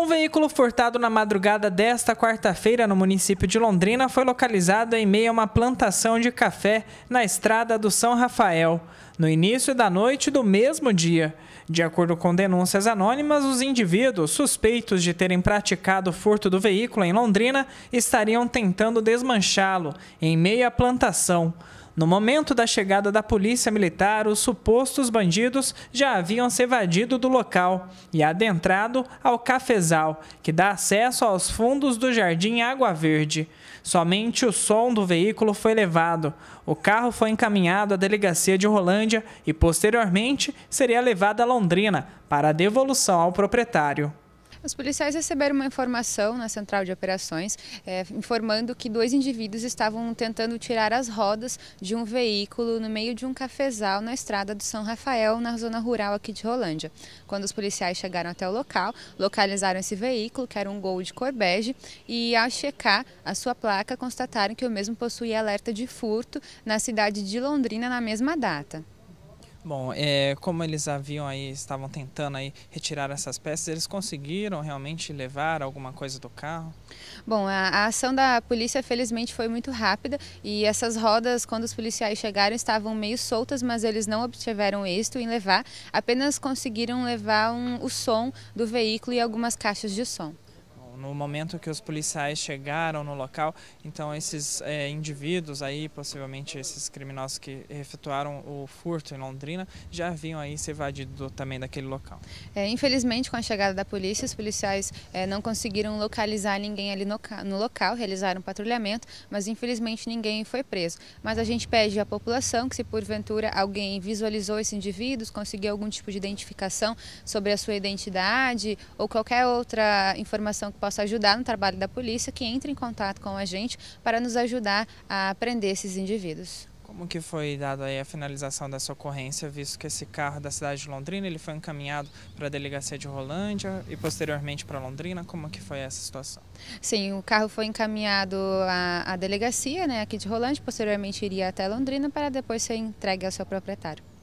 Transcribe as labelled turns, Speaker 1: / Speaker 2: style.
Speaker 1: Um veículo furtado na madrugada desta quarta-feira no município de Londrina foi localizado em meio a uma plantação de café na estrada do São Rafael, no início da noite do mesmo dia. De acordo com denúncias anônimas, os indivíduos suspeitos de terem praticado o furto do veículo em Londrina estariam tentando desmanchá-lo em meio à plantação. No momento da chegada da polícia militar, os supostos bandidos já haviam se evadido do local e adentrado ao cafezal, que dá acesso aos fundos do Jardim Água Verde. Somente o som do veículo foi levado. O carro foi encaminhado à delegacia de Rolândia e posteriormente seria levado a Londrina para devolução ao proprietário.
Speaker 2: Os policiais receberam uma informação na central de operações é, informando que dois indivíduos estavam tentando tirar as rodas de um veículo no meio de um cafezal na estrada do São Rafael, na zona rural aqui de Rolândia. Quando os policiais chegaram até o local, localizaram esse veículo, que era um Gol de cor bege, e ao checar a sua placa, constataram que o mesmo possuía alerta de furto na cidade de Londrina na mesma data.
Speaker 1: Bom, é, como eles haviam aí, estavam tentando aí retirar essas peças, eles conseguiram realmente levar alguma coisa do carro?
Speaker 2: Bom, a, a, ação da polícia felizmente foi muito rápida e essas rodas, quando os policiais chegaram, estavam meio soltas, mas eles não obtiveram êxito em levar, apenas conseguiram levar um, o som do veículo e algumas caixas de som
Speaker 1: no momento que os policiais chegaram no local, então esses é, indivíduos aí, possivelmente esses criminosos que efetuaram o furto em Londrina, já haviam aí se evadido também daquele local.
Speaker 2: É, infelizmente, com a chegada da polícia, os policiais é, não conseguiram localizar ninguém ali no, no local, realizaram um patrulhamento, mas infelizmente ninguém foi preso. Mas a gente pede à população que se porventura alguém visualizou esses indivíduos, conseguiu algum tipo de identificação sobre a sua identidade ou qualquer outra informação que possa possa ajudar no trabalho da polícia, que entre em contato com a gente para nos ajudar a prender esses indivíduos.
Speaker 1: Como que foi dado aí a finalização dessa ocorrência, visto que esse carro da cidade de Londrina ele foi encaminhado para a delegacia de Rolândia e posteriormente para Londrina? Como que foi essa situação?
Speaker 2: Sim, o carro foi encaminhado à, à delegacia né, aqui de Rolândia, posteriormente iria até Londrina para depois ser entregue ao seu proprietário.